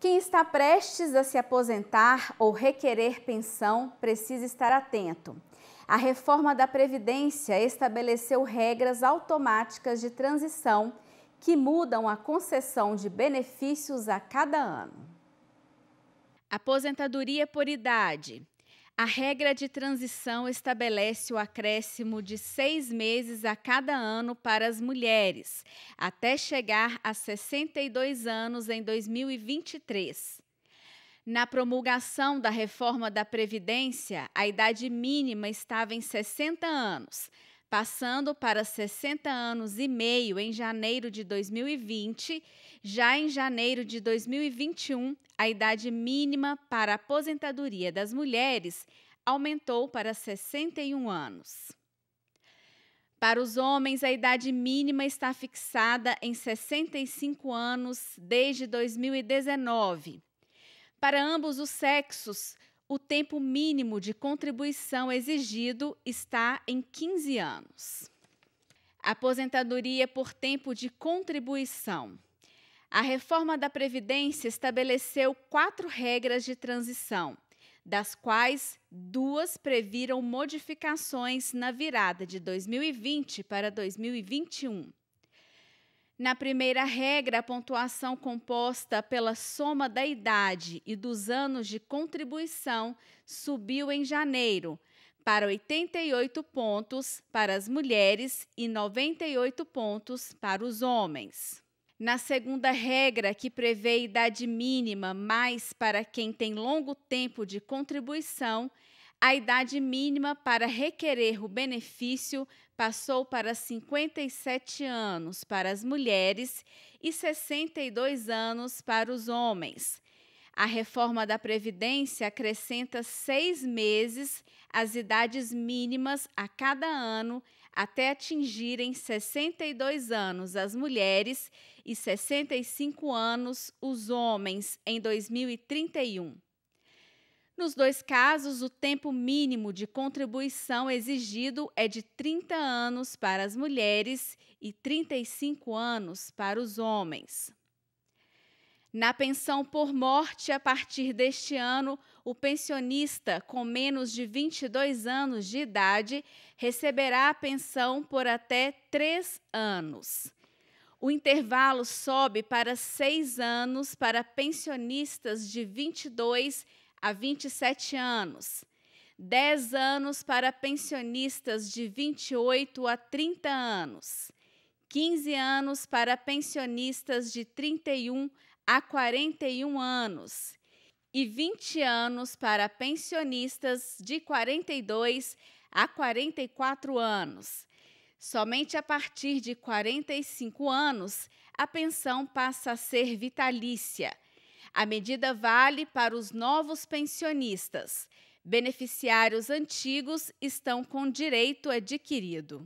Quem está prestes a se aposentar ou requerer pensão precisa estar atento. A reforma da Previdência estabeleceu regras automáticas de transição que mudam a concessão de benefícios a cada ano. Aposentadoria por idade. A regra de transição estabelece o acréscimo de seis meses a cada ano para as mulheres, até chegar a 62 anos em 2023. Na promulgação da reforma da Previdência, a idade mínima estava em 60 anos, passando para 60 anos e meio em janeiro de 2020. Já em janeiro de 2021, a idade mínima para a aposentadoria das mulheres aumentou para 61 anos. Para os homens, a idade mínima está fixada em 65 anos desde 2019. Para ambos os sexos, o tempo mínimo de contribuição exigido está em 15 anos. Aposentadoria por tempo de contribuição. A reforma da Previdência estabeleceu quatro regras de transição, das quais duas previram modificações na virada de 2020 para 2021. Na primeira regra, a pontuação composta pela soma da idade e dos anos de contribuição subiu em janeiro para 88 pontos para as mulheres e 98 pontos para os homens. Na segunda regra, que prevê idade mínima mais para quem tem longo tempo de contribuição, a idade mínima para requerer o benefício passou para 57 anos para as mulheres e 62 anos para os homens. A reforma da Previdência acrescenta seis meses às idades mínimas a cada ano até atingirem 62 anos as mulheres e 65 anos os homens em 2031. Nos dois casos, o tempo mínimo de contribuição exigido é de 30 anos para as mulheres e 35 anos para os homens. Na pensão por morte, a partir deste ano, o pensionista com menos de 22 anos de idade receberá a pensão por até três anos. O intervalo sobe para seis anos para pensionistas de 22 anos a 27 anos, 10 anos para pensionistas de 28 a 30 anos, 15 anos para pensionistas de 31 a 41 anos e 20 anos para pensionistas de 42 a 44 anos. Somente a partir de 45 anos a pensão passa a ser vitalícia a medida vale para os novos pensionistas. Beneficiários antigos estão com direito adquirido.